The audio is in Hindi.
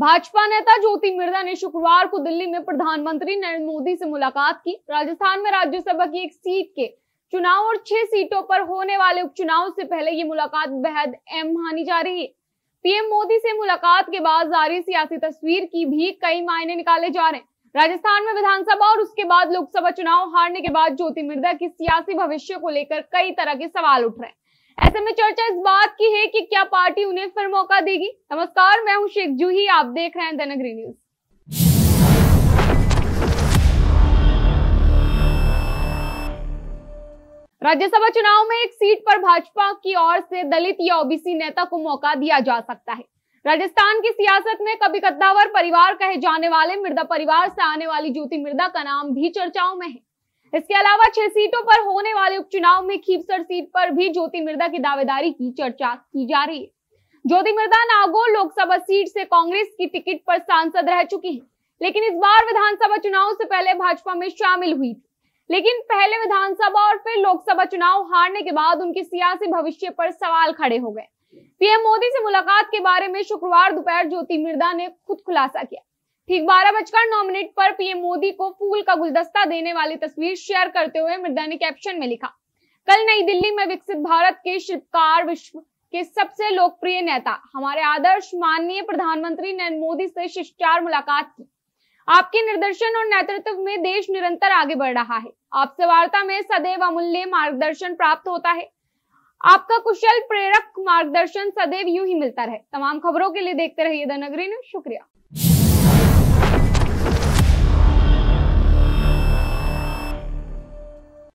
भाजपा नेता ज्योति मिर्जा ने शुक्रवार को दिल्ली में प्रधानमंत्री नरेंद्र मोदी से मुलाकात की राजस्थान में राज्यसभा की एक सीट के चुनाव और छह सीटों पर होने वाले उपचुनाव से पहले ये मुलाकात बेहद अहम मानी जा रही है पीएम मोदी से मुलाकात के बाद जारी सियासी तस्वीर की भी कई मायने निकाले जा रहे हैं राजस्थान में विधानसभा और उसके बाद लोकसभा चुनाव हारने के बाद ज्योति मिर्जा की सियासी भविष्य को लेकर कई तरह के सवाल उठ रहे हैं ऐसे में चर्चा इस बात की है कि क्या पार्टी उन्हें फिर मौका देगी नमस्कार मैं हूं शेख जूही आप देख रहे हैं दनगरी न्यूज राज्यसभा चुनाव में एक सीट पर भाजपा की ओर से दलित या ओबीसी नेता को मौका दिया जा सकता है राजस्थान की सियासत में कभी कद्दावर परिवार कहे जाने वाले मिर्दा परिवार से आने वाली ज्योति मिर्दा का नाम भी चर्चाओं में है इसके अलावा छह सीटों पर होने वाले उपचुनाव में खीपसर सीट पर भी ज्योति मिर्दा की दावेदारी की चर्चा की जा रही है ज्योति मिर्दा नागौर लोकसभा सीट से कांग्रेस की टिकट पर सांसद रह चुकी है लेकिन इस बार विधानसभा चुनाव से पहले भाजपा में शामिल हुई थी लेकिन पहले विधानसभा और फिर लोकसभा चुनाव हारने के बाद उनके सियासी भविष्य पर सवाल खड़े हो गए पीएम मोदी से मुलाकात के बारे में शुक्रवार दोपहर ज्योति मिर्दा ने खुद खुलासा किया ठीक बारह बजकर नौ मिनट पर पीएम मोदी को फूल का गुलदस्ता देने वाली तस्वीर शेयर करते हुए मृदा ने कैप्शन में लिखा कल नई दिल्ली में विकसित भारत के शिल्पकार विश्व के सबसे लोकप्रिय नेता हमारे आदर्श माननीय प्रधानमंत्री नरेंद्र मोदी से शिष्टाचार मुलाकात की आपके निर्देशन और नेतृत्व में देश निरंतर आगे बढ़ रहा है आपसे वार्ता में सदैव अमूल्य मार्गदर्शन प्राप्त होता है आपका कुशल प्रेरक मार्गदर्शन सदैव यूं ही मिलता रहे तमाम खबरों के लिए देखते रहिए द नगरी न्यूज शुक्रिया